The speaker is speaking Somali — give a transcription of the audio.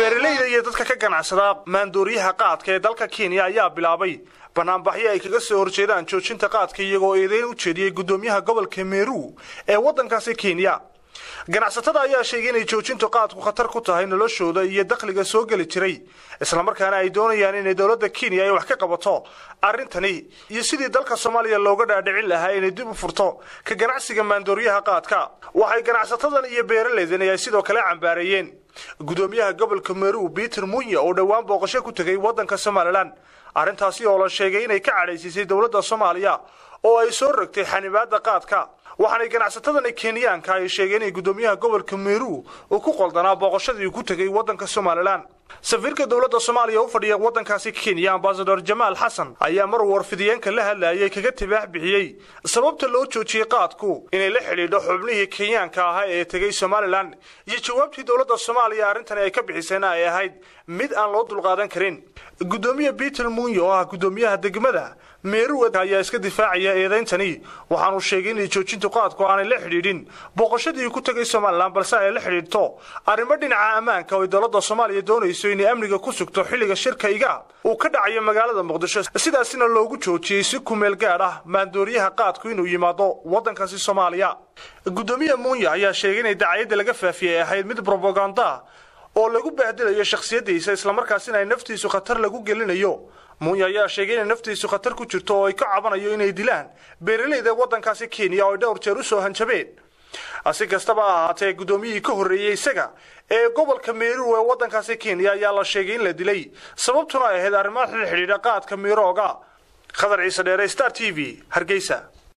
beeralayda iyo dadka ka ganacsada maandooriyaha qaadka ee dalka kenya ayaa bilaabay banaanbaxyo ay kaga soo horjeedaan joojinta qaadka iyagoo eedeyn u jeediyey gudoomiyaha gobolka meru ee waddankaasi kenya ganacsatada ayaa sheegay inay joojintu qaadku khatar ku tahay noloshooda iyo dakhliga soo geli jiray isla markaana ay doonayaan inay dowladda kenya ay wax ka qabato arrintani iyo sidii dalka soomaaliya looga dhaadhicin lahaa inay dib u furto ka ganacsiga maandooriyaha qaadka waxay ganacsatadan iyo beeralaydan ay sidoo kale cambaareeyeen gudoomiyaha gobolka meru peter munya oo dhowaan booqasho ku tegay waddanka somalilan arrintaasi oo la sheegay inay ka cadhaysisay dowladda soomaaliya oo ay soo rogtay xanibaadda qaadka waxaanay ganacsatadan kenyaanka ay sheegeen in guddoomiyaha gobolka meru uu ku qoldanaa booqashadii uu ku tegay waddanka somalilan safiirka dowladda soomaaliya u fadhiya waddankaasi kenya ambasador jamaal xasan ayaa mar warfidiyeenka la hadlaayay kaga tibaax bixiyey sababta loo joojiyey qaadku inay la xidhiidho xubnihii kenyaanka ahaa ee tegey somalilan iyo jawaabtii dowladda soomaaliya arrintan ay ka bixiseena ay ahayd mid aan loo dulqaadan karin gudoomiye peter munyo oo ah gudoomiyaha degmada meerowed ayaa iska difaacaya eedayntani waxaanu sheegay inay joojinta qaadku aanay la xidhiidhin booqashadii ku tegay somalilan balse ay la xidhiidhto arrimo dhinaca ammaanka oo ay dowladda soomaaliya doonayso inay amniga ku sugto xilliga shirka iga uu ka dhacayo magaalada muqdisho sidaasina loogu joojiyey si kumeel gaadh ah maandooriyaha qaadku inuu yimaado waddankaasi soomaaliya gudoomiye muunya ayaa sheegay inay dacayadda laga faafiyey ahayd mid brobaganda oo lagu shakhsiyadiisa shakhsiyaddiisa islamarkaasina ay naftiisu khatar lagu gelinayo muuny ayaa sheegay inay naftiisu khatar ku jirto oo ay ka cabanayo inay dilaan beeraleyda waddankaasi kenya oo ay dhowr jeer u soo hanjabeen asi kastaba ahaatee gudoomiyihii ka horreeyey isaga ee gobolka meeru ee waddankaasi kenya ayaa la sheegay in la dilay sababtuna ahayd arrimaha xilxidhiidha qaadka miirooga khadar ciise dheere star t v hargeysa